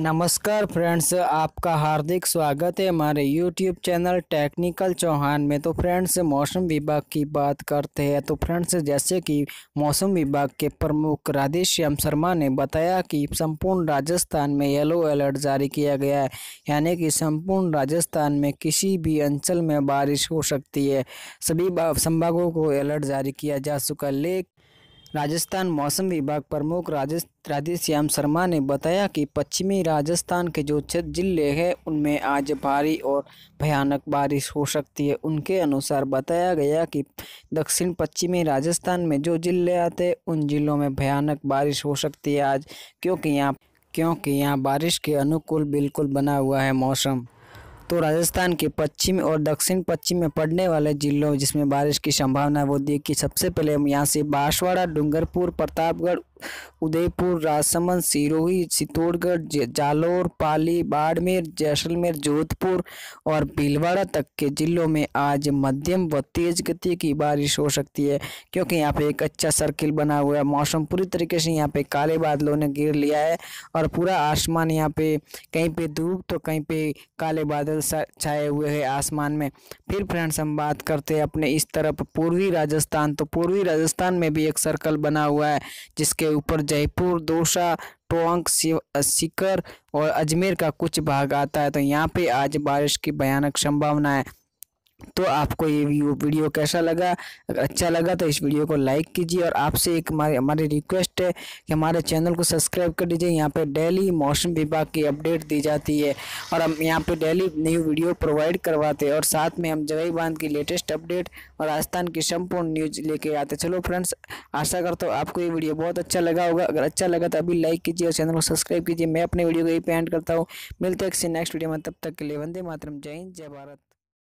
नमस्कार फ्रेंड्स आपका हार्दिक स्वागत है हमारे यूट्यूब चैनल टेक्निकल चौहान में तो फ्रेंड्स मौसम विभाग की बात करते हैं तो फ्रेंड्स जैसे कि मौसम विभाग के प्रमुख राधेश्याम शर्मा ने बताया कि संपूर्ण राजस्थान में येलो अलर्ट जारी किया गया है यानी कि संपूर्ण राजस्थान में किसी भी अंचल में बारिश हो सकती है सभी संभागों को अलर्ट जारी किया जा चुका लेकिन राजस्थान मौसम विभाग प्रमुख राजेश राधेश्याम शर्मा ने बताया कि पश्चिमी राजस्थान के जो छत जिले हैं उनमें आज भारी और भयानक बारिश हो सकती है उनके अनुसार बताया गया कि दक्षिण पश्चिमी राजस्थान में जो जिले आते हैं उन जिलों में भयानक बारिश हो सकती है आज क्योंकि यहाँ क्योंकि यहाँ बारिश के अनुकूल बिल्कुल बना हुआ है मौसम तो राजस्थान के पश्चिम और दक्षिण पश्चिम में पड़ने वाले जिलों जिसमें बारिश की संभावना है वो देखिए सबसे पहले हम यहाँ से बांसवाड़ा डूंगरपुर प्रतापगढ़ उदयपुर राजसमंद सिरोही चित्तौड़गढ़ जालौर पाली बाड़मेर जैसलमेर जोधपुर और भीलवाड़ा तक के जिलों में आज मध्यम व तेज गति की बारिश हो सकती है क्योंकि यहाँ पे एक अच्छा सर्किल बना हुआ है मौसम पूरी तरीके से यहाँ पे काले बादलों ने घेर लिया है और पूरा आसमान यहाँ पे कहीं पे धूप तो कहीं पे काले बादल छाए हुए है आसमान में फिर फ्रेंड्स हम बात करते हैं अपने इस तरफ पूर्वी राजस्थान तो पूर्वी राजस्थान में भी एक सर्कल बना हुआ है जिसके के ऊपर जयपुर दोसा टोंक सीकर और अजमेर का कुछ भाग आता है तो यहाँ पे आज बारिश की भयानक संभावना है तो आपको ये वीडियो कैसा लगा अगर अच्छा लगा तो इस वीडियो को लाइक कीजिए और आपसे एक हमारी रिक्वेस्ट है कि हमारे चैनल को सब्सक्राइब कर दीजिए यहाँ पर डेली मौसम विभाग की अपडेट दी जाती है और हम यहाँ पर डेली न्यू वीडियो प्रोवाइड करवाते हैं और साथ में हम जगई बांध की लेटेस्ट अपडेट और राजस्थान की संपूर्ण न्यूज लेके आते चलो फ्रेंड्स आशा करता हूँ आपको ये वीडियो बहुत अच्छा लगा होगा अगर अच्छा लगा तो अभी लाइक कीजिए और चैनल को सब्सक्राइब कीजिए मैं अपने वीडियो को यही पे एंड करता हूँ मिलते हैं नेक्स्ट वीडियो में तब तक के लिए वंदे मातरम जय हिंद जय भारत